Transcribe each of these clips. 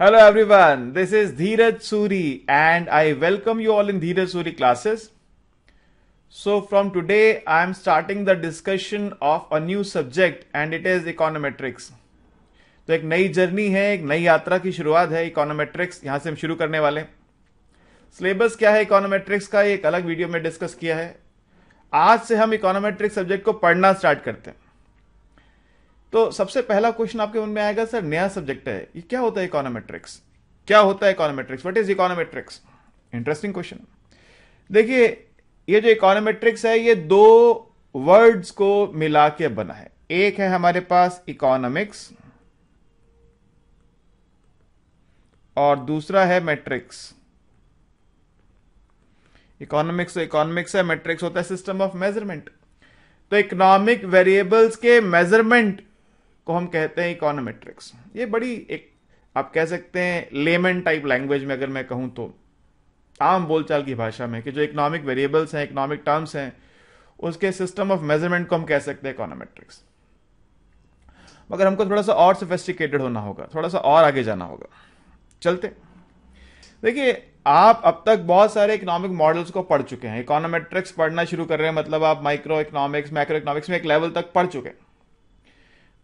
Hello everyone, this is Dheeraj Suri and I welcome you all in Dheeraj Suri classes. So from today I am starting the discussion of a new subject and it is econometrics. तो एक नई journey है एक नई यात्रा की शुरुआत है इकोनोमेट्रिक्स यहां से हम शुरू करने वाले सिलेबस क्या है इकोनोमेट्रिक्स का एक अलग वीडियो में डिस्कस किया है आज से हम इकोनोमेट्रिक्स सब्जेक्ट को पढ़ना स्टार्ट करते हैं तो सबसे पहला क्वेश्चन आपके मन में आएगा सर नया सब्जेक्ट है ये क्या होता है इकोनोमेट्रिक्स क्या होता है econometrics what is econometrics interesting question देखिए ये जो इकोनोमेट्रिक्स है ये दो वर्ड्स को मिला के बना है एक है हमारे पास इकोनॉमिक्स और दूसरा है मैट्रिक्स इकोनॉमिक्स तो इकोनॉमिक्स है मैट्रिक्स होता है सिस्टम ऑफ मेजरमेंट तो इकोनॉमिक वेरिएबल्स के मेजरमेंट को हम कहते हैं इकोनोमेट्रिक्स ये बड़ी एक आप कह सकते हैं लेमन टाइप लैंग्वेज में अगर मैं कहूँ तो आम बोलचाल की भाषा में कि जो इकोनॉमिक वेरिएबल्स हैं इकोनॉमिक टर्म्स हैं उसके सिस्टम ऑफ मेजरमेंट को हम कह सकते हैं इकोनोमेट्रिक्स मगर हमको थोड़ा सा और सोफेस्टिकेटेड होना होगा थोड़ा सा और आगे जाना होगा चलते देखिए आप अब तक बहुत सारे इकोनॉमिक मॉडल्स को पढ़ चुके हैं इकोनोमेट्रिक्स पढ़ना शुरू कर रहे हैं मतलब आप माइक्रो इकोनॉमिक्स माइक्रो इकोनॉमिक्स में एक लेवल तक पढ़ चुके हैं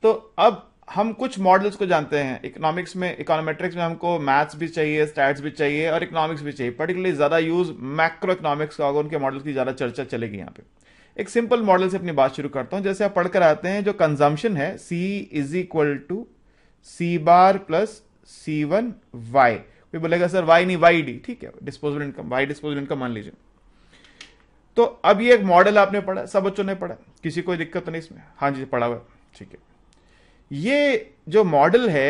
तो अब हम कुछ मॉडल्स को जानते हैं इकोनॉमिक्स में इकोनोमेट्रिक्स में हमको मैथ्स भी चाहिए स्टैट्स भी चाहिए और इकोनॉमिक्स भी चाहिए पर्टिकुलरली ज़्यादा यूज़ मैक्रो इकोनॉमिक्स का होगा उनके मॉडल की ज़्यादा चर्चा चलेगी यहाँ पे एक सिंपल मॉडल से अपनी बात शुरू करता हूँ जैसे आप पढ़कर आते हैं जो कंजम्पशन है C is equal to C bar plus C one Y कोई बोलेगा सर वाई नहीं वाई डी ठीक है disposal income Y disposal income मान लीजिए तो अब ये एक मॉडल आपने पढ़ा सब बच्चों ने पढ़ा किसी कोई दिक्कत तो नहीं इसमें हाँ जी पढ़ा हुआ ठीक है ये जो मॉडल है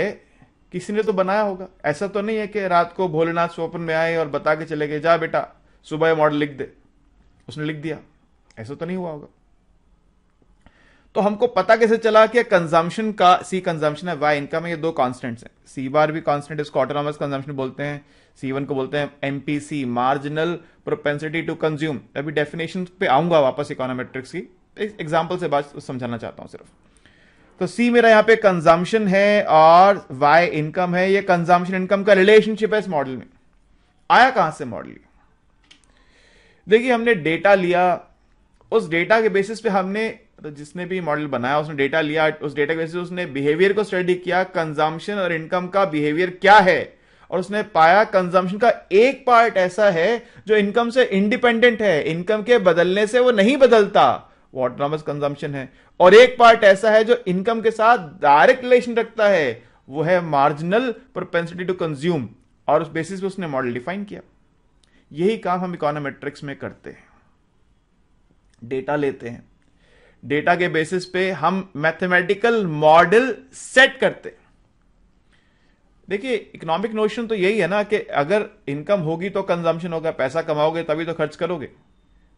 किसी ने तो बनाया होगा ऐसा तो नहीं है कि रात को भोलेनाथ स्वप्न में आए और बता के चले गए जा बेटा सुबह मॉडल लिख दे उसने लिख दिया ऐसा तो नहीं हुआ होगा तो हमको पता कैसे चला कि कंजम्पशन का सी कंजम्पशन है वाई इनकम ये दो कॉन्स्टेंट्स हैं सी बार भी कॉन्स्टेंट इसको ऑटोनॉमस कंजम्पशन बोलते हैं सी वन को बोलते हैं MPC marginal propensity to consume अभी डेफिनेशन पे आऊंगा वापस इकोनोमेट्रिक्स की एग्जाम्पल से बात समझाना चाहता हूं सिर्फ तो सी मेरा यहां पे कंजम्पशन है और वाई इनकम है ये कंजम्पशन इनकम का रिलेशनशिप है इस मॉडल में आया कहां से मॉडल देखिए हमने डेटा लिया उस डेटा के बेसिस पे हमने तो जिसने भी मॉडल बनाया उसने डेटा लिया उस डेटा के बेसिस उसने बिहेवियर को स्टडी किया कंजम्पशन और इनकम का बिहेवियर क्या है और उसने पाया कंजम्पशन का एक पार्ट ऐसा है जो इनकम से इंडिपेंडेंट है इनकम के बदलने से वो नहीं बदलता वो ऑटोनॉमस कंजम्पशन है और एक पार्ट ऐसा है जो इनकम के साथ डायरेक्ट रिलेशन रखता है वो है मार्जिनल प्रोपेंसिटी टू कंज्यूम और उस बेसिस पे उसने मॉडल डिफाइन किया यही काम हम इकोनोमेट्रिक्स में करते हैं डेटा लेते हैं डेटा के बेसिस पे हम मैथमेटिकल मॉडल सेट करते हैं देखिए इकोनॉमिक नोशन तो यही है ना कि अगर इनकम होगी तो कंजम्पशन होगा पैसा कमाओगे तभी तो खर्च करोगे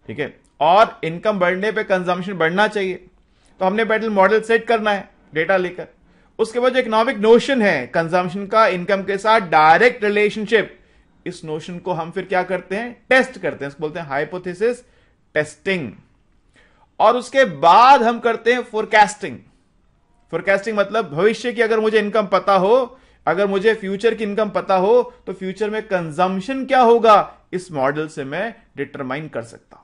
ठीक है और इनकम बढ़ने पे कंजम्पशन बढ़ना चाहिए तो हमने बैटल मॉडल सेट करना है डेटा लेकर उसके बाद जो इकोनॉमिक नोशन है कंजम्पशन का इनकम के साथ डायरेक्ट रिलेशनशिप इस नोशन को हम फिर क्या करते हैं टेस्ट करते हैं इसको बोलते हैं हाइपोथेसिस टेस्टिंग और उसके बाद हम करते हैं फोरकास्टिंग फोरकास्टिंग मतलब भविष्य की अगर मुझे इनकम पता हो अगर मुझे फ्यूचर की इनकम पता हो तो फ्यूचर में कंजम्पशन क्या होगा इस मॉडल से मैं डिटरमाइन कर सकता हूं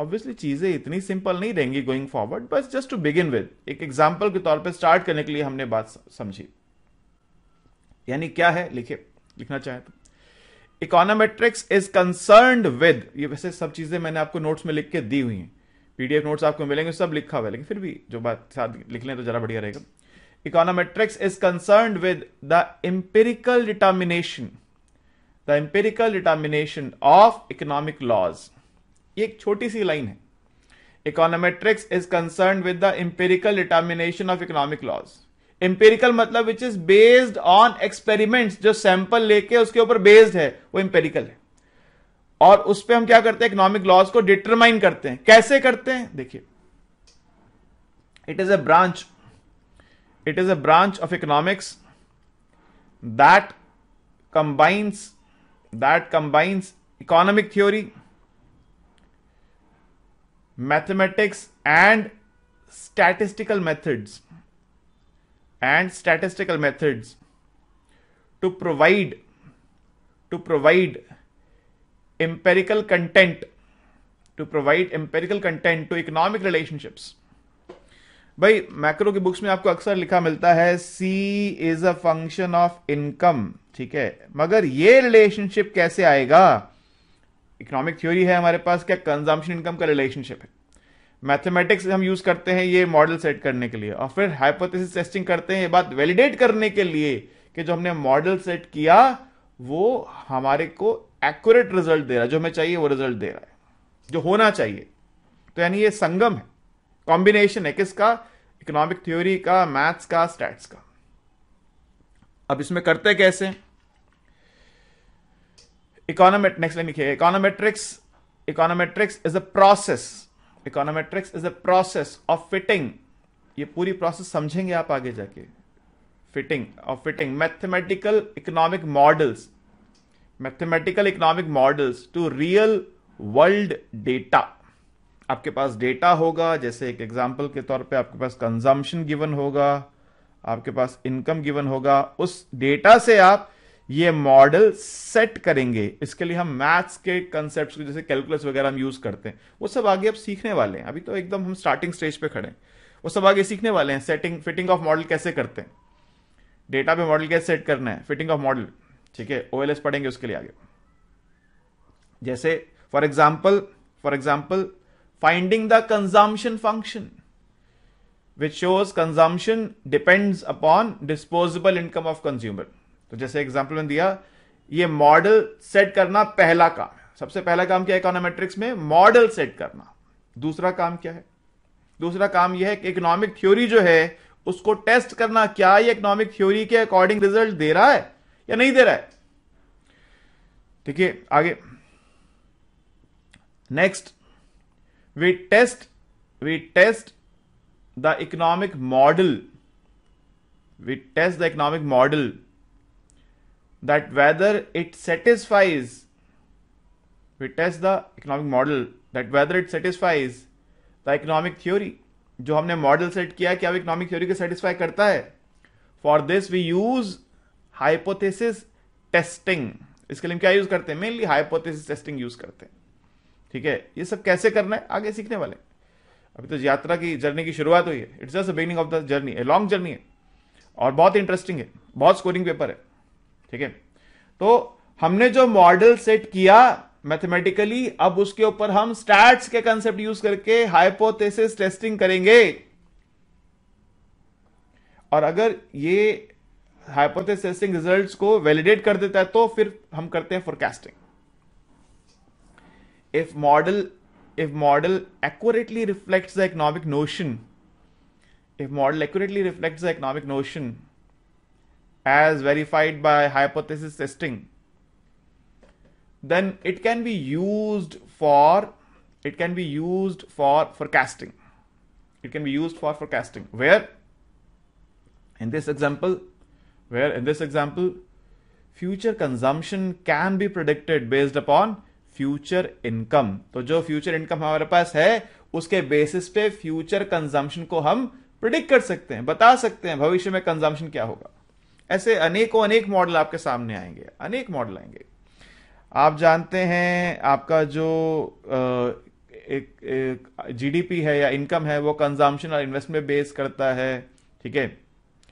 ऑब्वियसली चीज़ें इतनी सिंपल नहीं रहेंगी गोइंग फॉरवर्ड बस जस्ट टू बिगिन विद एक एग्जाम्पल के तौर पर स्टार्ट करने के लिए हमने बात समझी यानी क्या है लिखे लिखना चाहे तो इकोनोमेट्रिक्स इज कंसर्न विद ये वैसे सब चीजें मैंने आपको नोट्स में लिख के दी हुई हैं पीडीएफ नोट्स आपको मिलेंगे सब लिखा हुआ है लेकिन फिर भी जो बात साथ लिख लें तो जरा बढ़िया रहेगा econometrics is concern with the empirical determination the empirical determination of economic laws ये एक छोटी सी लाइन है econometrics is concern with the empirical determination of economic laws empirical मतलब which is based on experiments जो सैंपल लेके उसके ऊपर बेस्ड है वो इंपेरिकल है और उस पर हम क्या करते हैं इकोनॉमिक लॉज को डिटरमाइन करते हैं कैसे करते हैं देखिए it is a branch it is a branch of economics that combines that combines economic theory mathematics and statistical methods and statistical methods to provide to provide empirical content to provide empirical content to economic relationships भाई macro की books में आपको अक्सर लिखा मिलता है C is a function of income ठीक है मगर ये रिलेशनशिप कैसे आएगा इकोनॉमिक थ्योरी है हमारे पास क्या कंजम्पशन इनकम का रिलेशनशिप है मैथमेटिक्स हम यूज करते हैं ये मॉडल सेट करने के लिए और फिर हाइपोथेसिस टेस्टिंग करते हैं ये बात वैलिडेट करने के लिए कि जो हमने मॉडल सेट किया वो हमारे को एक्यूरेट रिजल्ट दे रहा है जो हमें चाहिए वो रिजल्ट दे रहा है जो होना चाहिए तो यानी ये संगम है कॉम्बिनेशन है किसका इकोनॉमिक थ्योरी का मैथ्स का स्टैट्स का अब इसमें करते कैसे इकोनोमेट नेक्स्ट लाइन लिखिए econometrics econometrics is a process econometrics is a process of fitting ये पूरी प्रोसेस समझेंगे आप आगे जाके fitting of fitting mathematical economic models mathematical economic models to real world data आपके पास डेटा होगा जैसे एक एग्जाम्पल के तौर पे आपके पास कंजम्पशन गिवन होगा आपके पास इनकम गिवन होगा उस डेटा से आप ये मॉडल सेट करेंगे इसके लिए हम मैथ्स के कंसेप्ट जैसे कैलकुलस वगैरह हम यूज करते हैं वो सब आगे अब सीखने वाले हैं अभी तो एकदम हम स्टार्टिंग स्टेज पे खड़े हैं वो सब आगे सीखने वाले हैं सेटिंग फिटिंग ऑफ मॉडल कैसे करते हैं डेटा पे मॉडल कैसे सेट करना है फिटिंग ऑफ मॉडल ठीक है ओ पढ़ेंगे उसके लिए आगे जैसे for example for example finding the consumption function which shows consumption depends upon disposable income of consumer तो जैसे एग्जाम्पल में दिया ये मॉडल सेट करना पहला काम है सबसे पहला काम क्या है इकोनोमेट्रिक्स में मॉडल सेट करना दूसरा काम क्या है दूसरा काम यह है कि इकोनॉमिक थ्योरी जो है उसको टेस्ट करना क्या ये इकोनॉमिक थ्योरी के अकॉर्डिंग रिजल्ट दे रहा है या नहीं दे रहा है ठीक है आगे next we test we test the economic model we test the economic model that whether it satisfies, we test the economic model that whether it satisfies the economic theory जो हमने मॉडल सेट किया क्या वो economic theory को satisfy करता है for this we use hypothesis testing इसके लिए हम क्या यूज करते हैं मेनली हाइपोथेसिस टेस्टिंग यूज करते हैं ठीक है ये सब कैसे करना है आगे सीखने वाले अभी तो यात्रा की जर्नी की शुरुआत हुई है it's just the beginning of the journey a long journey है और बहुत इंटरेस्टिंग है बहुत स्कोरिंग पेपर है ठीक है तो हमने जो मॉडल सेट किया मैथमेटिकली अब उसके ऊपर हम स्टैट्स के कंसेप्ट यूज करके हाइपोथेसिस टेस्टिंग करेंगे और अगर ये हाइपोथेसिस रिजल्ट रिजल्ट्स को वैलिडेट कर देता है तो फिर हम करते हैं forecasting if model if model accurately reflects the economic notion if model accurately reflects the economic notion as verified by hypothesis testing, then it can be used for it can be used for forecasting. It can be used for forecasting where in this example where in this example future consumption can be predicted based upon future income to jo future income hamare paas hai uske basis pe future consumption ko hum predict kar sakte hain bata sakte hain bhavishya mein consumption kya hoga ऐसे अनेकों अनेक model आपके सामने आएंगे अनेक model आएंगे आप जानते हैं आपका जो एक जीडीपी है या इनकम है वो कंजम्पशन और इन्वेस्टमेंट बेस करता है ठीक है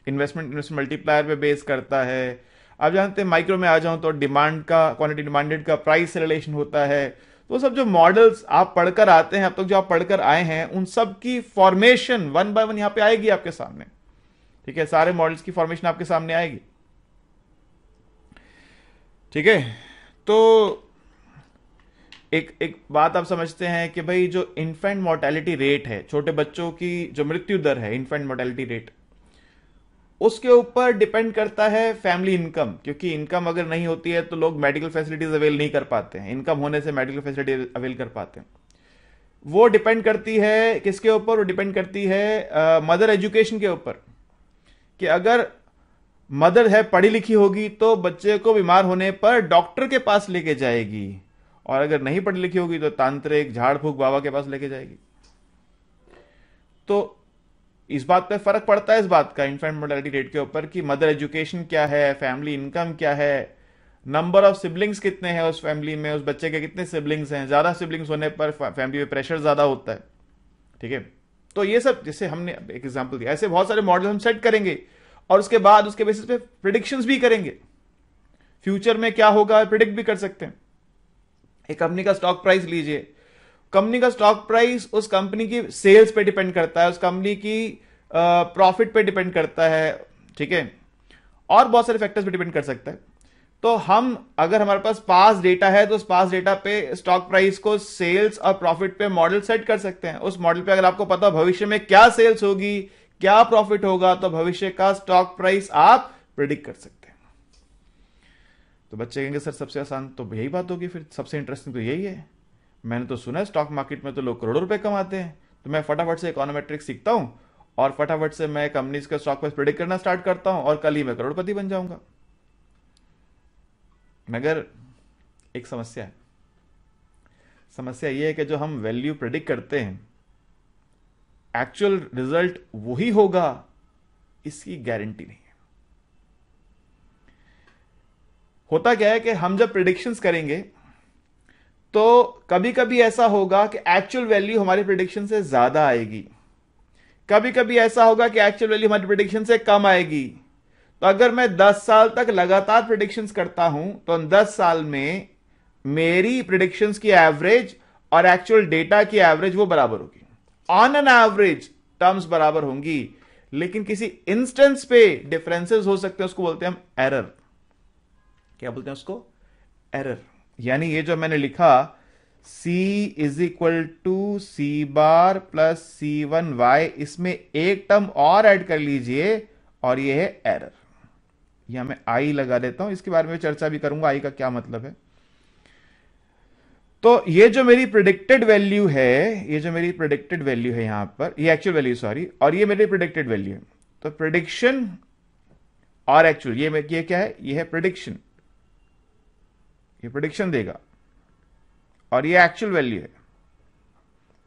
इन्वेस्टमेंट इन्वेस्ट मल्टीप्लायर पे बेस करता है आप जानते हैं माइक्रो में आ जाऊं तो डिमांड का क्वांटिटी डिमांडेड का प्राइस से रिलेशन होता है तो सब जो मॉडल्स आप पढ़कर आते हैं अब तक तो जो आप पढ़कर आए हैं उन सब की फॉर्मेशन वन बाय वन यहाँ पे आएगी आपके सामने ठीक है सारे मॉडल्स की फॉर्मेशन आपके सामने आएगी ठीक है तो एक एक बात आप समझते हैं कि भाई जो इन्फेंट मोर्टेलिटी रेट है छोटे बच्चों की जो मृत्यु दर है इन्फेंट मोर्टेलिटी रेट उसके ऊपर डिपेंड करता है फैमिली इनकम क्योंकि इनकम अगर नहीं होती है तो लोग मेडिकल फैसिलिटीज अवेल नहीं कर पाते हैं इनकम होने से मेडिकल फैसिलिटी अवेल कर पाते हैं वो डिपेंड करती है किसके ऊपर वो डिपेंड करती है मदर uh, एजुकेशन के ऊपर कि अगर मदर है पढ़ी लिखी होगी तो बच्चे को बीमार होने पर डॉक्टर के पास लेके जाएगी और अगर नहीं पढ़ी लिखी होगी तो तांत्रिक झाड़ फूक बाबा के पास लेके जाएगी तो इस बात पे फर्क पड़ता है इस बात का इन्फेंट मोर्टेलिटी रेट के ऊपर कि मदर एजुकेशन क्या है फैमिली इनकम क्या है नंबर ऑफ सिबलिंग्स कितने हैं उस फैमिली में उस बच्चे के कितने सिबलिंग्स हैं ज्यादा सिबलिंग्स होने पर फैमिली में प्रेशर ज्यादा होता है ठीक है तो ये सब जैसे हमने एक एग्जाम्पल दिया ऐसे बहुत सारे मॉडल हम सेट करेंगे और उसके बाद उसके बेसिस पे प्रिडिक्शन भी करेंगे फ्यूचर में क्या होगा प्रिडिक्ट भी कर सकते हैं एक कंपनी का स्टॉक प्राइस लीजिए कंपनी का स्टॉक प्राइस उस कंपनी की सेल्स पे डिपेंड करता है उस कंपनी की प्रॉफिट पे डिपेंड करता है ठीक है और बहुत सारे फैक्टर्स पे डिपेंड कर सकता है तो हम अगर हमारे पास पास डेटा है तो उस पास डेटा पे स्टॉक प्राइस को सेल्स और प्रॉफिट पे मॉडल सेट कर सकते हैं उस मॉडल पे अगर आपको पता हो भविष्य में क्या सेल्स होगी क्या प्रॉफिट होगा तो भविष्य का स्टॉक प्राइस आप प्रिडिक्ट कर सकते हैं तो बच्चे कहेंगे सर सबसे आसान तो यही बात होगी फिर सबसे इंटरेस्टिंग तो यही है मैंने तो सुना है स्टॉक मार्केट में तो लोग करोड़ों रुपए कमाते हैं तो मैं फटाफट से इकोनोमेट्रिक सीखता हूं और फटाफट से मैं कंपनीज का स्टॉक प्राइस प्रिडिक्ट करना स्टार्ट करता हूं और कल ही मैं करोड़पति बन जाऊंगा मगर एक समस्या है समस्या यह है कि जो हम वैल्यू प्रेडिक्ट करते हैं एक्चुअल रिजल्ट वही होगा इसकी गारंटी नहीं है होता क्या है कि हम जब प्रिडिक्शंस करेंगे तो कभी कभी ऐसा होगा कि एक्चुअल वैल्यू हमारी प्रिडिक्शन से ज्यादा आएगी कभी कभी ऐसा होगा कि एक्चुअल वैल्यू हमारी प्रिडिक्शन से कम आएगी तो अगर मैं 10 साल तक लगातार प्रिडिक्शंस करता हूं तो 10 साल में मेरी प्रिडिक्शंस की एवरेज और एक्चुअल डेटा की एवरेज वो बराबर होगी ऑन एन एवरेज टर्म्स बराबर होंगी लेकिन किसी इंस्टेंस पे डिफरेंसेस हो सकते हैं उसको बोलते हैं हम एरर क्या बोलते हैं उसको एरर यानी ये जो मैंने लिखा C is equal to C bar plus C one Y इसमें एक टर्म और ऐड कर लीजिए और ये है एरर या मैं आई लगा देता हूं इसके बारे में चर्चा भी करूंगा आई का क्या मतलब है तो ये जो मेरी प्रिडिक्टेड वैल्यू है ये जो मेरी प्रिडिक्टेड वैल्यू है यहां पर ये एक्चुअल वैल्यू सॉरी और ये मेरी प्रिडिक्टेड वैल्यू है तो प्रिडिक्शन और एक्चुअल ये ये क्या है ये है प्रिडिक्शन ये प्रिडिक्शन देगा और ये एक्चुअल वैल्यू है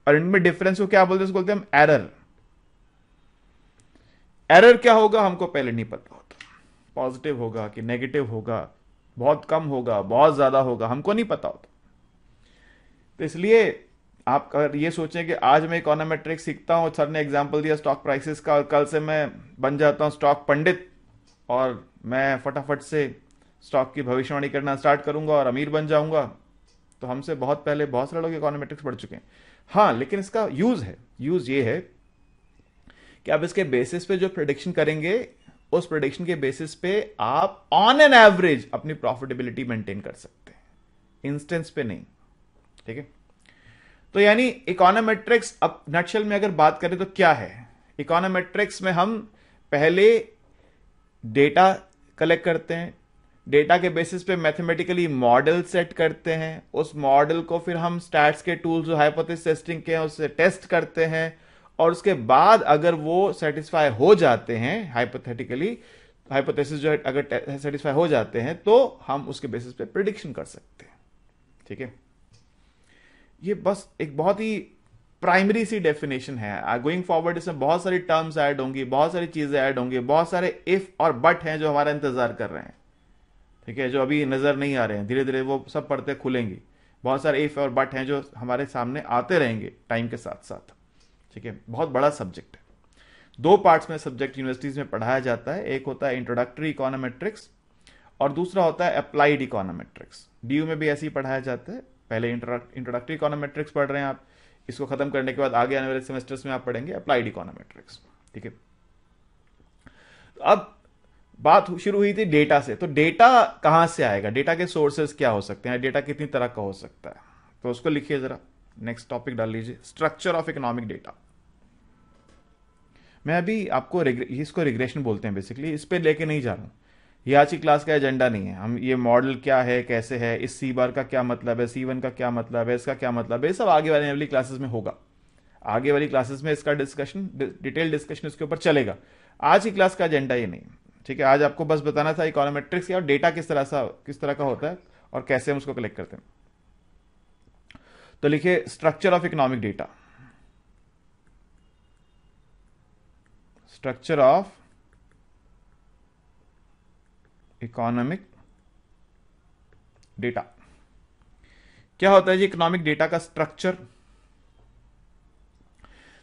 और इनमें डिफरेंस को क्या बोलते हैं बोलते हैं हम एरर एरर क्या होगा हमको पहले नहीं पता पॉजिटिव होगा कि नेगेटिव होगा बहुत कम होगा बहुत ज़्यादा होगा हमको नहीं पता होता तो इसलिए आप अगर ये सोचें कि आज मैं इकोनोमेट्रिक सीखता हूँ सर ने एग्जाम्पल दिया स्टॉक प्राइसेस का और कल से मैं बन जाता हूँ स्टॉक पंडित और मैं फटाफट से स्टॉक की भविष्यवाणी करना स्टार्ट करूंगा और अमीर बन जाऊंगा तो हमसे बहुत पहले बहुत सारे लोग इकोनॉमेट्रिक्स पढ़ चुके हैं हाँ लेकिन इसका यूज़ है यूज़ ये है कि आप इसके बेसिस पे जो प्रडिक्शन करेंगे उस प्रोडिक्शन के बेसिस पे आप ऑन एन एवरेज अपनी प्रॉफिटेबिलिटी मेंटेन कर सकते हैं इंस्टेंस पे नहीं ठीक है तो यानी इकोनोमेट्रिक्स अब नक्शल में अगर बात करें तो क्या है इकोनोमेट्रिक्स में हम पहले डेटा कलेक्ट करते हैं डेटा के बेसिस पे मैथमेटिकली मॉडल सेट करते हैं उस मॉडल को फिर हम स्टैट्स के टूल जो हाइपोथेसिस टेस्टिंग के हैं उससे टेस्ट करते हैं और उसके बाद अगर वो सेटिस्फाई हो जाते हैं हाइपोथेटिकली हाइपोथेसिस जो है अगर सेटिस्फाई हो जाते हैं तो हम उसके बेसिस पे प्रिडिक्शन कर सकते हैं ठीक है ये बस एक बहुत ही प्राइमरी सी डेफिनेशन है गोइंग uh, फॉरवर्ड इसमें बहुत सारी टर्म्स ऐड होंगी बहुत सारी चीजें ऐड होंगी बहुत सारे इफ और बट हैं जो हमारा इंतजार कर रहे हैं ठीक है जो अभी नजर नहीं आ रहे हैं धीरे धीरे वो सब पढ़ते खुलेंगे बहुत सारे इफ और बट हैं जो हमारे सामने आते रहेंगे टाइम के साथ साथ ठीक है बहुत बड़ा सब्जेक्ट है दो पार्ट्स में सब्जेक्ट यूनिवर्सिटीज में पढ़ाया जाता है एक होता है इंट्रोडक्टरी इकोनोमेट्रिक्स और दूसरा होता है अप्लाइड इकोनोमेट्रिक्स डी में भी ऐसे ही पढ़ाया जाता है पहले इंट्रोडक्टरी इकोनोमेट्रिक्स पढ़ रहे हैं आप इसको खत्म करने के बाद आगे आने वाले सेमेस्टर्स में आप पढ़ेंगे अप्लाइड इकोनोमेट्रिक्स ठीक है तो अब बात शुरू हुई थी डेटा से तो डेटा कहां से आएगा डेटा के सोर्सेज क्या हो सकते हैं डेटा कितनी तरह का हो सकता है तो उसको लिखिए जरा नेक्स्ट टॉपिक डाल लीजिए स्ट्रक्चर ऑफ इकोनॉमिक डेटा मैं अभी आपको रिग्रे, इसको रिग्रेशन बोलते हैं बेसिकली इस पर लेके नहीं जा रहा हूँ ये आज की क्लास का एजेंडा नहीं है हम ये मॉडल क्या है कैसे है इस सी बार का क्या मतलब है सी वन का क्या मतलब है इसका क्या मतलब है सब आगे वाले वाली क्लासेस में होगा आगे वाली क्लासेस में इसका डिस्कशन डिटेल डिस्कशन इसके ऊपर चलेगा आज की क्लास का एजेंडा ये नहीं ठीक है आज आपको बस बताना था इकोनोमेट्रिक्स और डेटा किस तरह सा किस तरह का होता है और कैसे हम उसको कलेक्ट करते हैं तो लिखिए structure of economic data structure of economic data क्या होता है जी इकोनॉमिक डेटा का स्ट्रक्चर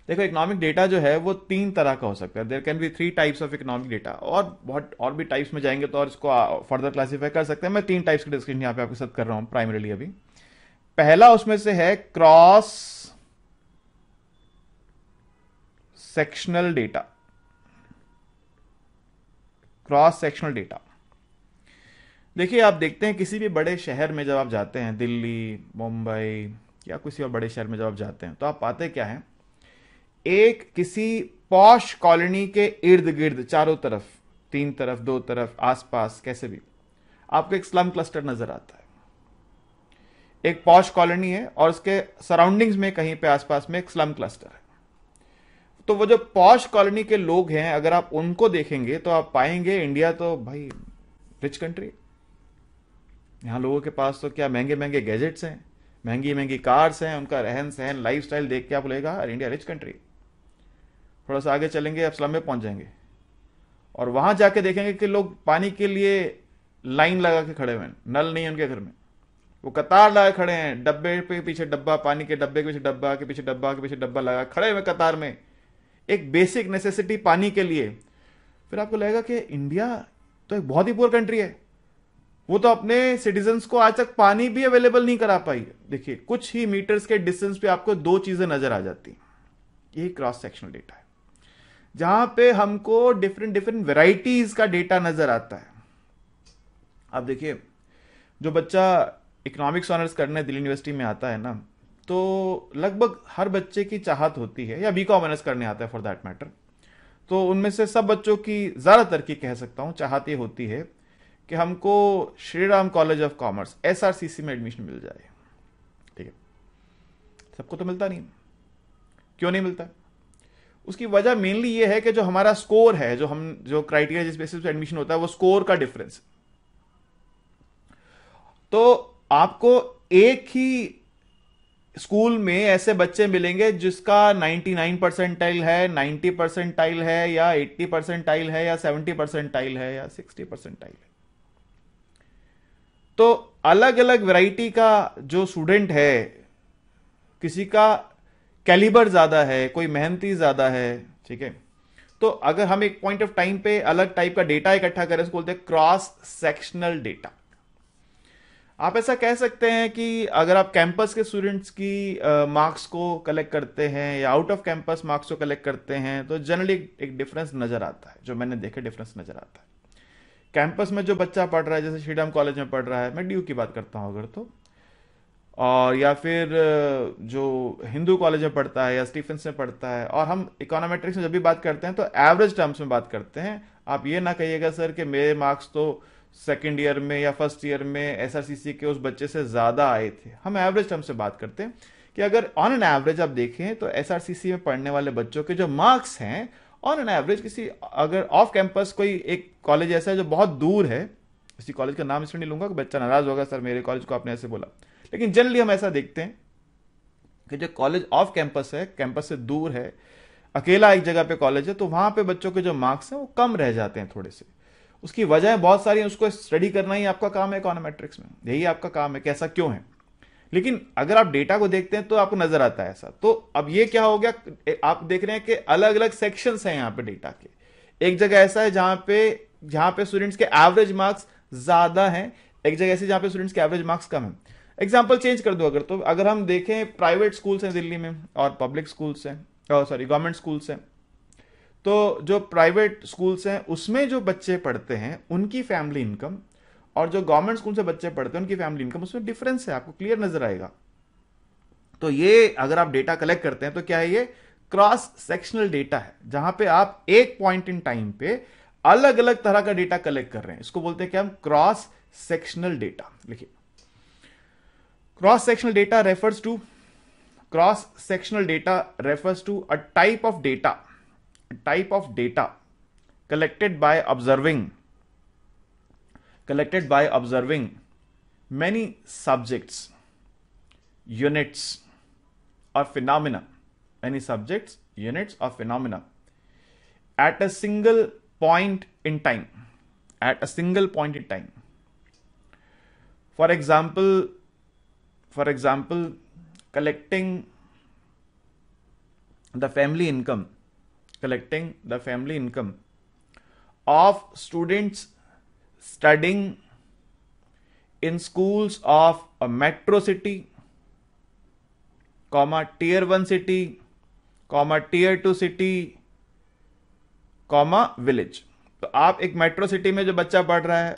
देखो इकोनॉमिक डेटा जो है वो तीन तरह का हो सकता है there can be three types of economic data और बहुत और भी टाइप्स में जाएंगे तो और इसको फर्दर क्लासिफाई कर सकते हैं मैं तीन टाइप्स की डिस्कशन यहाँ पे आपके साथ कर रहा हूं प्राइमरीली अभी पहला उसमें से है cross sectional data cross sectional data देखिए आप देखते हैं किसी भी बड़े शहर में जब आप जाते हैं दिल्ली मुंबई या किसी और बड़े शहर में जब आप जाते हैं तो आप पाते क्या है एक किसी पौश कॉलोनी के इर्द गिर्द चारों तरफ तीन तरफ दो तरफ आसपास कैसे भी आपको एक स्लम क्लस्टर नजर आता है एक पौश कॉलोनी है और उसके सराउंडिंग्स में कहीं पे आसपास में एक स्लम क्लस्टर है तो वो जो पॉश कॉलोनी के लोग हैं अगर आप उनको देखेंगे तो आप पाएंगे इंडिया तो भाई रिच कंट्री यहां लोगों के पास तो क्या महंगे महंगे गैजेट्स हैं महंगी महंगी कार्स हैं उनका रहन सहन लाइफ स्टाइल देख के आप लेगा अरे हाँ, इंडिया रिच कंट्री थोड़ा सा आगे चलेंगे आप स्लम में पहुंच जाएंगे और वहां जाके देखेंगे कि लोग पानी के लिए लाइन लगा के खड़े हुए हैं नल नहीं है उनके घर में वो कतार लगा खड़े हैं डब्बे पे पीछे डब्बा पानी के डब्बे के पीछे डब्बा के पीछे डब्बा के पीछे डब्बा लगा खड़े हुए कतार में एक बेसिक नेसेसिटी पानी के लिए फिर आपको लगेगा कि इंडिया तो एक बहुत ही पुअर कंट्री है वो तो अपने सिटीजन्स को आज तक पानी भी अवेलेबल नहीं करा पाई देखिए कुछ ही मीटर्स के डिस्टेंस पे आपको दो चीजें नजर आ जाती ये क्रॉस सेक्शनल डेटा है जहां पे हमको डिफरेंट डिफरेंट वेराइटीज का डेटा नजर आता है अब देखिए जो बच्चा इकोनॉमिक्स ऑनर्स करने दिल्ली यूनिवर्सिटी में आता है ना तो लगभग हर बच्चे की चाहत होती है या बी कॉम एन करने आता है फॉर दैट मैटर तो उनमें से सब बच्चों की ज़्यादातर की कह सकता हूँ चाहत ये होती है कि हमको Shri Ram college of commerce S R C C में एडमिशन मिल जाए ठीक है सबको तो मिलता नहीं क्यों नहीं मिलता उसकी वजह मेनली ये है कि जो हमारा स्कोर है जो हम जो क्राइटेरिया जिस बेसिस पे एडमिशन होता है वो स्कोर का डिफरेंस तो आपको एक ही स्कूल में ऐसे बच्चे मिलेंगे जिसका 99 परसेंटाइल है 90 परसेंटाइल है या 80 परसेंटाइल है या 70 परसेंटाइल है या 60 परसेंटाइल है तो अलग अलग वैरायटी का जो स्टूडेंट है किसी का कैलिबर ज़्यादा है कोई मेहनती ज़्यादा है ठीक है तो अगर हम एक पॉइंट ऑफ टाइम पे अलग टाइप का डेटा इकट्ठा करें उसको बोलते हैं क्रॉस सेक्शनल डेटा आप ऐसा कह सकते हैं कि अगर आप कैंपस के स्टूडेंट्स की मार्क्स को कलेक्ट करते हैं या आउट ऑफ कैंपस मार्क्स को कलेक्ट करते हैं तो जनरली एक डिफरेंस नज़र आता है जो मैंने देखे डिफरेंस नज़र आता है कैंपस में जो बच्चा पढ़ रहा है जैसे श्रीराम कॉलेज में पढ़ रहा है मैं डी की बात करता हूँ अगर तो और या फिर जो हिंदू कॉलेज में पढ़ता है या स्टीफेंस में पढ़ता है और हम इकोनॉमेट्रिक्स में जब भी बात करते हैं तो एवरेज टर्म्स में बात करते हैं आप ये ना कहिएगा सर कि मेरे मार्क्स तो सेकेंड ईयर में या फर्स्ट ईयर में सी के उस बच्चे से ज़्यादा आए थे हम एवरेज टर्म से बात करते हैं कि अगर ऑन एन एवरेज आप देखें तो सी में पढ़ने वाले बच्चों के जो मार्क्स हैं ऑन एन एवरेज किसी अगर ऑफ कैंपस कोई एक कॉलेज ऐसा है जो बहुत दूर है किसी कॉलेज का नाम इसलिए नहीं लूंगा कि बच्चा नाराज होगा सर मेरे कॉलेज को आपने ऐसे बोला लेकिन जनरली हम ऐसा देखते हैं कि जो कॉलेज ऑफ कैंपस है कैंपस से दूर है अकेला एक जगह पे कॉलेज है तो वहां पे बच्चों के जो मार्क्स हैं वो कम रह जाते हैं थोड़े से उसकी वजह बहुत सारी हैं उसको स्टडी करना ही आपका काम है इकोनोमेट्रिक्स में यही आपका काम है कैसा क्यों है लेकिन अगर आप डेटा को देखते हैं तो आपको नजर आता है ऐसा तो अब ये क्या हो गया आप देख रहे हैं कि अलग अलग सेक्शन हैं यहाँ पे डेटा के एक जगह ऐसा है जहां पे जहां पे स्टूडेंट्स के एवरेज मार्क्स ज्यादा हैं एक जगह ऐसी जहां पे स्टूडेंट्स के एवरेज मार्क्स कम है एग्जाम्पल चेंज कर दो अगर तो अगर हम देखें प्राइवेट स्कूल्स हैं दिल्ली में और पब्लिक स्कूल्स हैं सॉरी गवर्नमेंट स्कूल्स हैं तो जो प्राइवेट स्कूल्स हैं उसमें जो बच्चे पढ़ते हैं उनकी फैमिली इनकम और जो गवर्नमेंट स्कूल से बच्चे पढ़ते हैं उनकी फैमिली इनकम उसमें डिफरेंस है आपको क्लियर नजर आएगा तो ये अगर आप डेटा कलेक्ट करते हैं तो क्या है ये क्रॉस सेक्शनल डेटा है जहां पे आप एक पॉइंट इन टाइम पे अलग अलग तरह का डेटा कलेक्ट कर रहे हैं इसको बोलते हैं क्या हम क्रॉस सेक्शनल डेटा लिखिए cross sectional data refers to cross sectional data refers to a type of data type of data collected by observing collected by observing many subjects units or phenomena any subjects units or phenomena at a single point in time at a single point in time for example for example collecting the family income collecting the family income of students studying in schools of a metro city comma tier 1 city comma tier 2 city comma village तो आप एक metro city में जो बच्चा पढ़ रहा है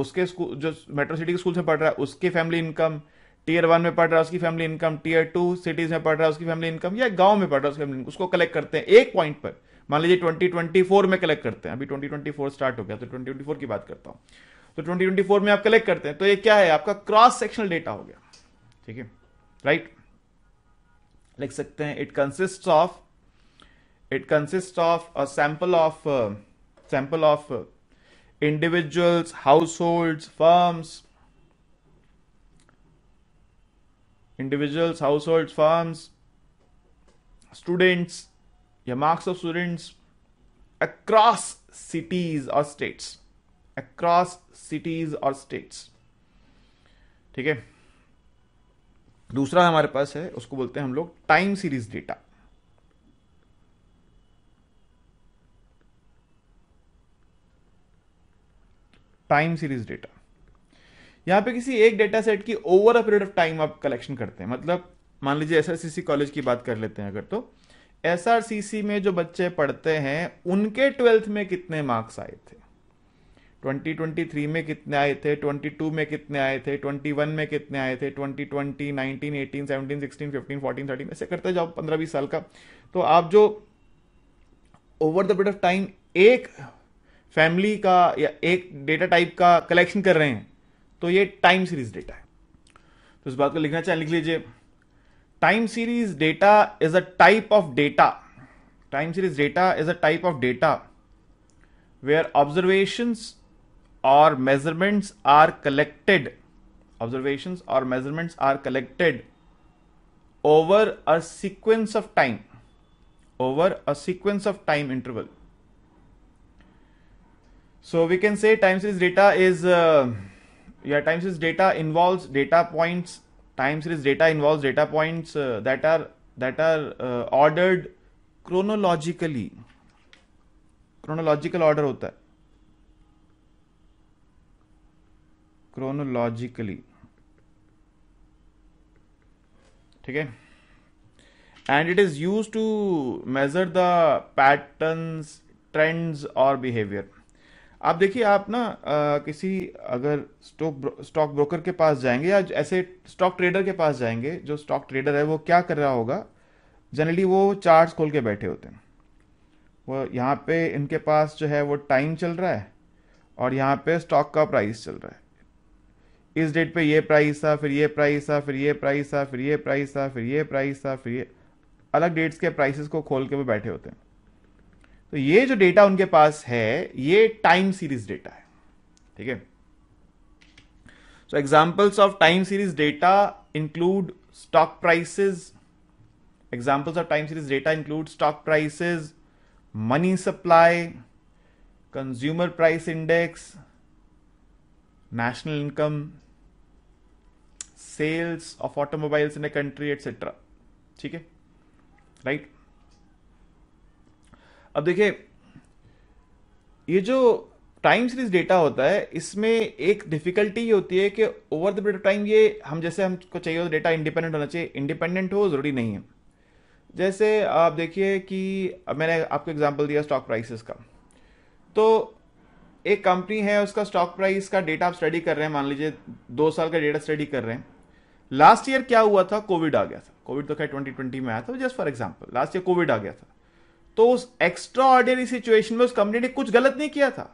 उसके स्कूल जो मेट्रो सिटी के स्कूल से पढ़ रहा है उसकी फैमिली इनकम टीयर वन में पढ़ रहा है उसकी family income tier two cities में पढ़ रहा है उसकी फैमिली इनकम या गांव में पढ़ रहा है उसकी फैमिली इनकम उसको कलेक्ट करते हैं एक पॉइंट पर मान लीजिए 2024 में कलेक्ट करते हैं अभी 2024 स्टार्ट हो गया तो 2024 की बात करता हूं तो 2024 में आप कलेक्ट करते हैं तो ये क्या है आपका क्रॉस सेक्शनल डेटा हो गया ठीक है राइट लिख सकते हैं it consist of it consist of a sample of sample of individuals household firms individuals, households, firms, students, your marks of students across cities or states. Across cities or states. ठीक है दूसरा हमारे पास है उसको बोलते हैं हम लोग time series data time series data यहाँ पे किसी एक डेटा सेट की over a period of time आप कलेक्शन करते हैं मतलब मान लीजिए सी कॉलेज की बात कर लेते हैं अगर तो सी में जो बच्चे पढ़ते हैं उनके ट्वेल्थ में कितने मार्क्स आए थे 2023 में कितने आए थे 22 में कितने आए थे 21 में कितने आए थे 2020 19 18 17 16 15 14 13 ऐसे करते जाओ 15 20 साल का तो आप जो over the period of time एक फैमिली का या एक डेटा टाइप का कलेक्शन कर रहे हैं तो ये टाइम सीरीज डेटा है तो इस बात को लिखना चाहें लिख लीजिए time series data is a type of data time series data is a type of data where observation और मेजरमेंट्स आर कलेक्टेड ऑब्जर्वेशन और measurements are collected over a sequence of time over a sequence of time interval so we can say time series data is yeah time series data involves data points time series data involves data points uh, that are that are uh, ordered chronologically chronological order hota hai chronologically ठीक है And it is used to measure the patterns, trends, or behavior. आप देखिए आप ना आ, किसी अगर stock stock broker के पास जाएंगे या ऐसे स्टॉक ट्रेडर के पास जाएंगे जो स्टॉक ट्रेडर है वो क्या कर रहा होगा जनरली वो चार्ट खोल के बैठे होते हैं वो यहाँ पे इनके पास जो है वो टाइम चल रहा है और यहाँ पे स्टॉक का प्राइस चल रहा है इस डेट पे ये प्राइस था फिर ये प्राइस था फिर ये प्राइस था फिर ये प्राइस था फिर ये प्राइस था फिर ये अलग डेट्स के प्राइसेस को खोल के वो बैठे होते हैं तो ये जो डेटा उनके पास है ये टाइम सीरीज डेटा है ठीक है so examples of time series data include stock prices examples of time series data include stock prices money supply consumer price index national income sales of automobiles in a country etcetera ठीक है right अब देखिए ये जो time series data होता है इसमें एक डिफिकल्टी ये होती है कि over the period of time ये हम जैसे हमको चाहिए हो डेटा इंडिपेंडेंट होना चाहिए इंडिपेंडेंट हो ज़रूरी नहीं है जैसे आप देखिए कि मैंने आपको एग्जांपल दिया स्टॉक प्राइसेस का तो एक कंपनी है उसका स्टॉक प्राइस का डेटा आप स्टडी कर रहे हैं मान लीजिए दो साल का डेटा स्टडी कर रहे हैं लास्ट ईयर क्या हुआ था कोविड आ गया था कोविड तो खैर ट्वेंटी ट्वेंटी में आया था just for example last year Covid आ गया था तो उस एक्स्ट्रा ऑर्डिनरी सिचुएशन में उस कंपनी ने कुछ गलत नहीं किया था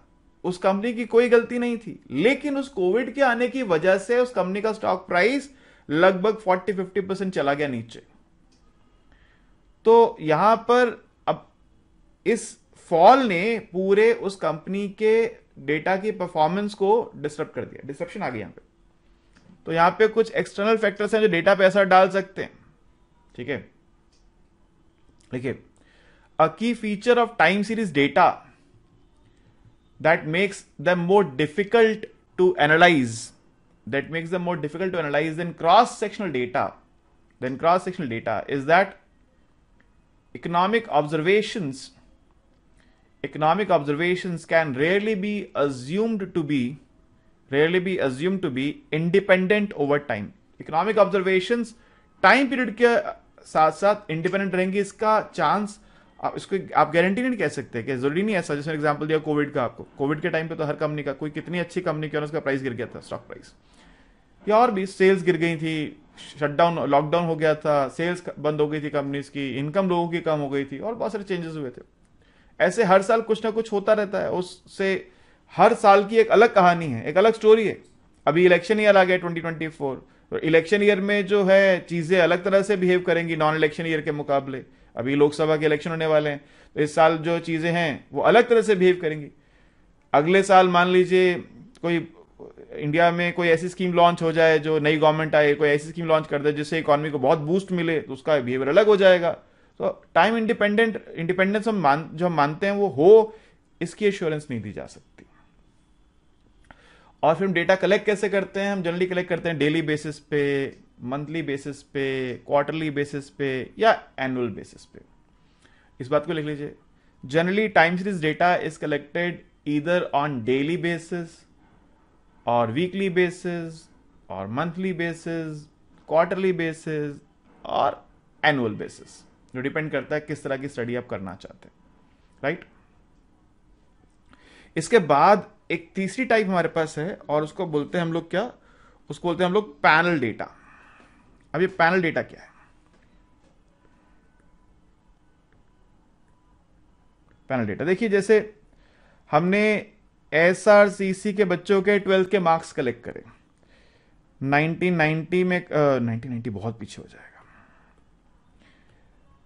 उस कंपनी की कोई गलती नहीं थी लेकिन उस कोविड के आने की वजह से उस कंपनी का स्टॉक प्राइस लगभग 40-50 परसेंट चला गया नीचे तो यहां पर अब इस फॉल ने पूरे उस कंपनी के डेटा की परफॉर्मेंस को डिस्टर्ब कर दिया डिस्ट्रप्शन आ गया यहां पे तो यहां पे कुछ एक्सटर्नल फैक्टर्स हैं जो डेटा पे असर डाल सकते हैं ठीक है देखिए a key feature of time series data that makes them more difficult to analyze that makes them more difficult to analyze than cross sectional data than cross sectional data is that economic observations economic observations can rarely be assumed to be rarely be assumed to be independent over time Economic observations time period के साथ साथ independent रहेंगे इसका chance आप इसको आप guarantee नहीं कह सकते कि जरूरी नहीं ऐसा जैसे एग्जाम्पल दिया कोविड का आपको कोविड के टाइम पे तो हर कंपनी का कोई कितनी अच्छी कंपनी क्या उसका प्राइस गिर गया था स्टॉक प्राइस या और भी सेल्स गिर गई थी शटडाउन लॉकडाउन हो गया था सेल्स बंद हो गई थी कंपनीज की इनकम लोगों की कम हो गई थी और बहुत सारे चेंजेस हुए थे ऐसे हर साल कुछ ना कुछ होता रहता है उससे हर साल की एक अलग कहानी है एक अलग स्टोरी है अभी इलेक्शन ईयर आ गया twenty twenty four election year में जो है चीज़ें अलग तरह से बिहेव करेंगी नॉन इलेक्शन ईयर के मुकाबले अभी लोकसभा के इलेक्शन होने वाले हैं तो इस साल जो चीज़ें हैं वो अलग तरह से बिहेव करेंगी अगले साल मान लीजिए कोई इंडिया में कोई ऐसी स्कीम लॉन्च हो जाए जो नई गवर्नमेंट आए कोई ऐसी स्कीम लॉन्च कर दे जिससे इकॉनमी को बहुत बूस्ट मिले तो उसका बिहेवियर अलग हो जाएगा तो टाइम इंडिपेंडेंट इंडिपेंडेंस हम मान जो हम मानते हैं वो हो इसकी एश्योरेंस नहीं दी जा सकती और फिर हम डेटा कलेक्ट कैसे करते हैं हम जनरली कलेक्ट करते हैं डेली बेसिस पे मंथली बेसिस पे क्वार्टरली बेसिस पे या एनुअल बेसिस पे इस बात को लिख लीजिए generally time series data is collected इधर ऑन डेली बेसिस और वीकली बेसिस और मंथली बेसिस क्वार्टरली बेसिस और एनुअल बेसिस जो डिपेंड करता है किस तरह की स्टडी आप करना चाहते हैं राइट इसके बाद एक तीसरी टाइप हमारे पास है और उसको बोलते हैं हम लोग क्या उसको बोलते हैं हम लोग पैनल डेटा अब ये पैनल डेटा क्या है पैनल डेटा देखिए जैसे हमने एस के बच्चों के ट्वेल्थ के मार्क्स कलेक्ट करे 1990 में नाइनटीन 1990 बहुत पीछे हो जाएगा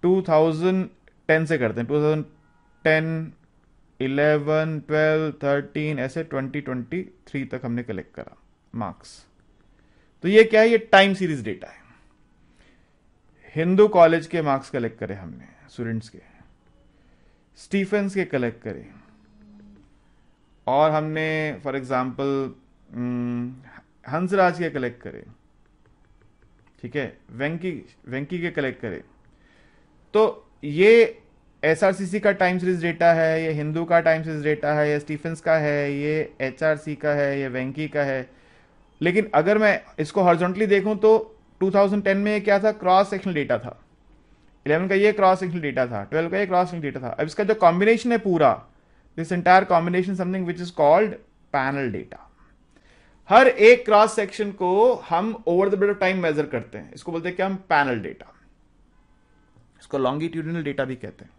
2010 से करते हैं 2010 इलेवन ट्वेल्व थर्टीन ऐसे ट्वेंटी ट्वेंटी थ्री तक हमने कलेक्ट करा मार्क्स तो ये क्या है ये टाइम सीरीज डेटा है हिंदू कॉलेज के मार्क्स कलेक्ट करे हमने स्टूडेंट्स के स्टीफेंस के कलेक्ट करे और हमने फॉर एग्जांपल हंसराज के कलेक्ट करे ठीक है वेंकी वेंकी के कलेक्ट करे तो ये एस का टाइम सीरीज डेटा है ये हिंदू का टाइम सीरीज डेटा है ये स्टीफेंस का है ये एच का है ये वेंकी का है लेकिन अगर मैं इसको हॉर्जोंटली देखूं तो 2010 में क्या था क्रॉस सेक्शनल डेटा था 11 का ये क्रॉस सेक्शनल डेटा था 12 का ये क्रॉस सेक्शनल डेटा था अब इसका जो कॉम्बिनेशन है पूरा this entire combination something which is called panel data हर एक क्रॉस सेक्शन को हम over the period of time measure करते हैं इसको बोलते हैं क्या हम पैनल डेटा इसको लॉन्गिट्यूडिनल डेटा भी कहते हैं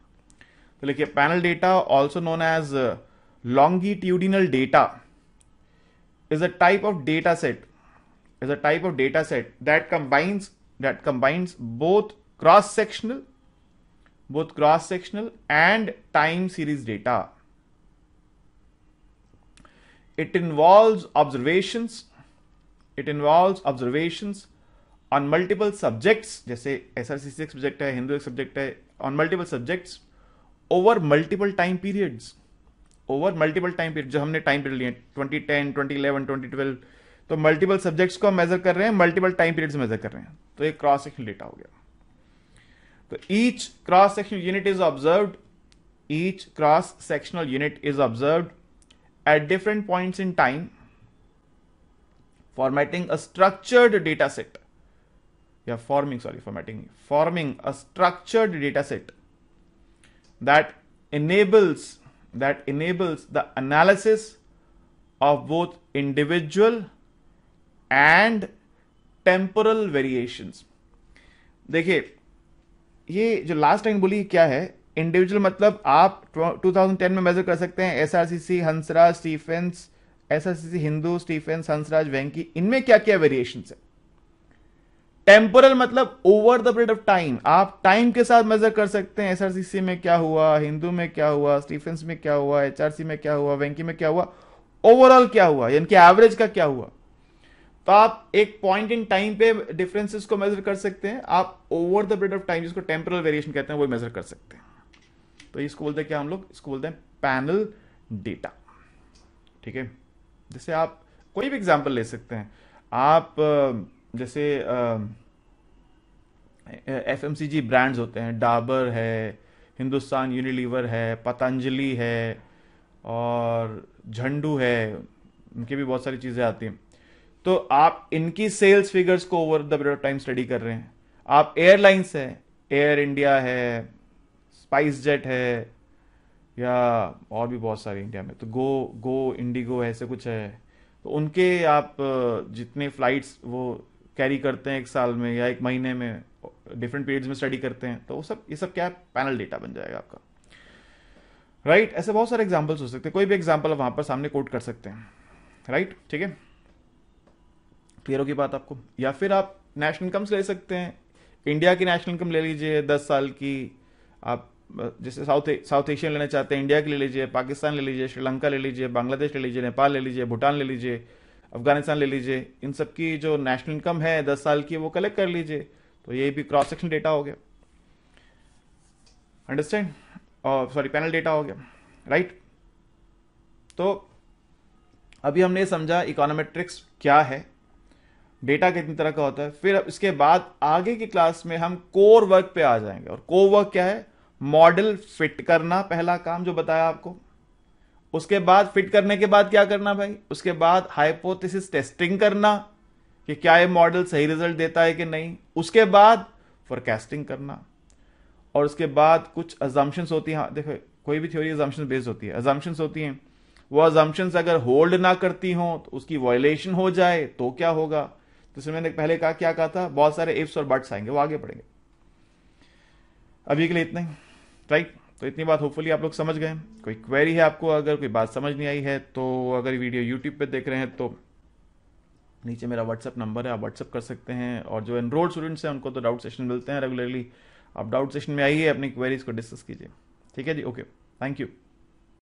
तो लेकिन panel data also known as longitudinal data is a type of data set is a type of data set that combines that combines both cross sectional both cross sectional and time series data it involves observations it involves observations on multiple subjects जैसे S six subject, से एक subject है हिंदू एक subject है on multiple subjects over multiple time periods over multiple time period जो हमने time period तो multiple subjects को हम मेजर कर रहे हैं मल्टीपल टाइम पीरियड मेजर कर रहे हैं तो एक क्रॉस सेक्शन डेटा हो गया तो each cross sectional unit is observe each cross sectional unit is observe at different point in time formatting a structured data set या forming sorry formatting forming a structured data set that enables that enables the analysis of both individual and temporal variations देखिए ये जो last time बोली क्या है individual मतलब आप 2010 में मेजर कर सकते हैं SRCC Hansraj Stephens SRCC Hindu Stephens Hansraj Venky इनमें क्या क्या वेरिएशन है टेम्पोरल मतलब over the period of time आप टाइम के साथ मेजर कर सकते हैं एसआरसीसी में क्या हुआ हिंदू में क्या हुआ स्टीफेंस में क्या हुआ एचआरसी में क्या हुआ वेंकी में क्या हुआ ओवरऑल क्या हुआ यानी कि एवरेज का क्या हुआ तो आप एक पॉइंट इन टाइम पे डिफरेंसेस को मेजर कर सकते हैं आप over the period of time जिसको टेम्परल वेरिएशन कहते हैं वो मेजर कर सकते हैं तो इसको बोलते हैं क्या हम लोग इसको बोलते हैं पैनल डेटा ठीक है जैसे आप कोई भी एग्जाम्पल ले सकते हैं आप जैसे F M C G brands होते हैं डाबर है हिंदुस्तान यूनिलीवर है पतंजलि है और झंडू है उनकी भी बहुत सारी चीज़ें आती हैं तो आप इनकी सेल्स फिगर्स को over the period of time study कर रहे हैं आप एयरलाइंस है एयर इंडिया है स्पाइस जेट है या और भी बहुत सारे इंडिया में तो गो गो इंडिगो ऐसे कुछ है तो उनके आप जितने फ्लाइट्स वो कैरी करते हैं एक साल में या एक महीने में डिफरेंट पीरियड्स में स्टडी करते हैं तो वो सब ये सब क्या पैनल डेटा बन जाएगा आपका राइट right? ऐसे बहुत सारे एग्जाम्पल्स हो सकते हैं कोई भी एग्जाम्पल आप वहां पर सामने कोट कर सकते हैं राइट right? ठीक है क्लियर होगी बात आपको या फिर आप नेशनल इनकम्स ले सकते हैं इंडिया की नेशनल इनकम ले लीजिए दस साल की आप जैसे साउथ साउथ एशियन लेना चाहते हैं इंडिया की ले लीजिए पाकिस्तान ले लीजिए श्रीलंका ले लीजिए बांग्लादेश ले लीजिए नेपाल ले लीजिए भूटान ले लीजिए अफगानिस्तान ले लीजिए इन सब की जो नेशनल इनकम है दस साल की वो कलेक्ट कर लीजिए तो ये भी क्रॉस सेक्शन डेटा हो गया अंडरस्टैंड और सॉरी पैनल डेटा हो गया राइट right? तो अभी हमने समझा इकोनोमेट्रिक्स क्या है डेटा कितनी तरह का होता है फिर इसके बाद आगे की क्लास में हम कोर वर्क पे आ जाएंगे और कोर वर्क क्या है मॉडल फिट करना पहला काम जो बताया आपको उसके बाद फिट करने के बाद क्या करना भाई उसके बाद हाइपोथेसिस टेस्टिंग करना कि क्या ये मॉडल सही रिजल्ट देता है कि नहीं उसके बाद फोरकास्टिंग करना और उसके बाद कुछ अजम्पन्स होती हैं हाँ, देखो कोई भी थ्योरी अजम्पन्स बेस्ड होती है अजम्पन्स होती हैं वो अजम्पन्स अगर होल्ड ना करती हों तो उसकी वॉयलेशन हो जाए तो क्या होगा तो इसमें मैंने पहले कहा क्या कहा था बहुत सारे इफ्स और बट्स आएंगे वो आगे पढ़ेंगे अभी के लिए इतना ही राइट तो इतनी बात होपफुली आप लोग समझ गए कोई क्वेरी है आपको अगर कोई बात समझ नहीं आई है तो अगर वीडियो यूट्यूब पे देख रहे हैं तो नीचे मेरा व्हाट्सअप नंबर है आप व्हाट्सअप कर सकते हैं और जो एनरोल्ड स्टूडेंट्स हैं उनको तो डाउट सेशन मिलते हैं रेगुलरली आप डाउट सेशन में आइए अपनी क्वेरीज को डिस्कस कीजिए ठीक है जी ओके थैंक यू